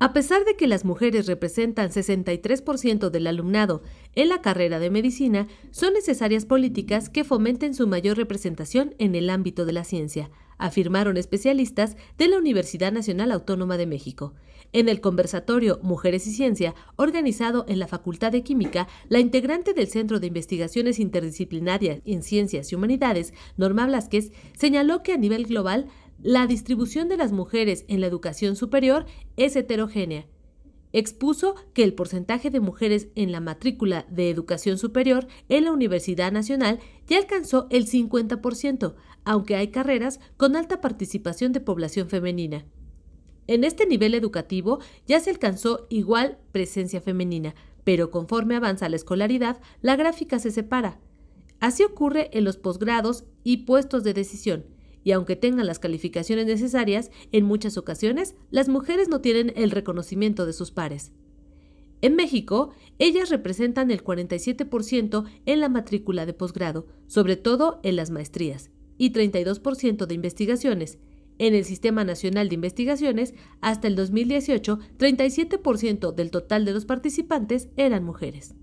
A pesar de que las mujeres representan 63% del alumnado en la carrera de medicina, son necesarias políticas que fomenten su mayor representación en el ámbito de la ciencia, afirmaron especialistas de la Universidad Nacional Autónoma de México. En el conversatorio Mujeres y Ciencia, organizado en la Facultad de Química, la integrante del Centro de Investigaciones Interdisciplinarias en Ciencias y Humanidades, Norma Blasquez, señaló que a nivel global, la distribución de las mujeres en la educación superior es heterogénea. Expuso que el porcentaje de mujeres en la matrícula de educación superior en la Universidad Nacional ya alcanzó el 50%, aunque hay carreras con alta participación de población femenina. En este nivel educativo ya se alcanzó igual presencia femenina, pero conforme avanza la escolaridad, la gráfica se separa. Así ocurre en los posgrados y puestos de decisión y aunque tengan las calificaciones necesarias, en muchas ocasiones las mujeres no tienen el reconocimiento de sus pares. En México, ellas representan el 47% en la matrícula de posgrado, sobre todo en las maestrías, y 32% de investigaciones. En el Sistema Nacional de Investigaciones, hasta el 2018, 37% del total de los participantes eran mujeres.